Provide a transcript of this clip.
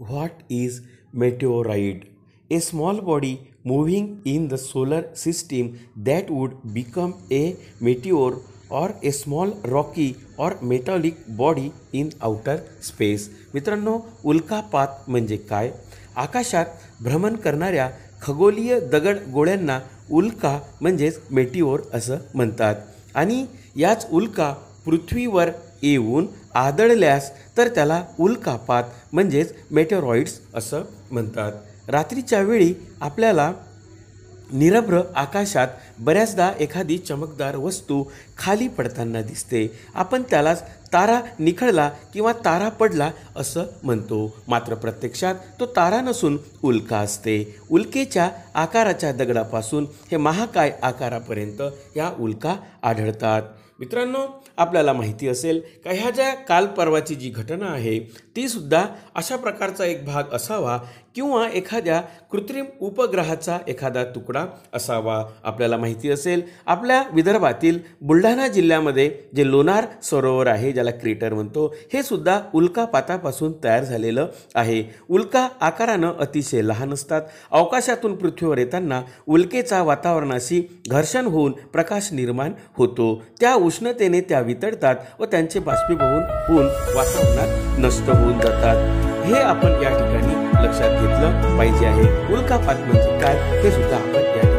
What is meteoroid? A small body moving in the solar system that would become a meteor or a small rocky or metallic body in outer space मित्रांनो उल्कापात म्हणजे काय आकाशात भ्रमण करणाऱ्या खगोलीय दगड गोळ्यांना उल्का म्हणजेच मेटिओर असं म्हणतात आणि याच उल्का पृथ्वीवर येऊन आदळल्यास तर त्याला उल्कापात म्हणजेच मेटेरॉइड्स असं म्हणतात रात्रीच्या वेळी आपल्याला निरभ्र आकाशात बऱ्याचदा एखादी चमकदार वस्तू खाली पडताना दिसते आपण त्यालाच तारा निखळला किंवा तारा पडला असं म्हणतो मात्र प्रत्यक्षात तो तारा नसून उल्का असते उल्केच्या आकाराच्या दगडापासून हे महाकाय आकारापर्यंत या उल्का आढळतात मित्रांनो आपल्याला माहिती असेल का ह्या ज्या काल जी घटना आहे तीसुद्धा अशा प्रकारचा एक भाग असावा किंवा एखाद्या कृत्रिम उपग्रहाचा एखादा तुकडा असावा आपल्याला माहिती असेल आपल्या विदर्भातील बुलढाणा जिल्ह्यामध्ये जे लोणार सरोवर आहे ज्याला क्रेटर म्हणतो हे सुद्धा उल्का पातापासून तयार झालेलं आहे उल्का आकारानं अतिशय लहान असतात अवकाशातून पृथ्वीवर येताना उल्केचा वातावरणाशी घर्षण होऊन प्रकाश निर्माण होतो त्या उष्णतेने त्या वितळतात व त्यांचे बाष्पीभवन होऊन वातावरणात नष्ट होऊन जातात हे आपण या ठिकाणी लक्षात घेतलं पाहिजे आहे उल्कापात म्हणजे काय हे सुद्धा आपण या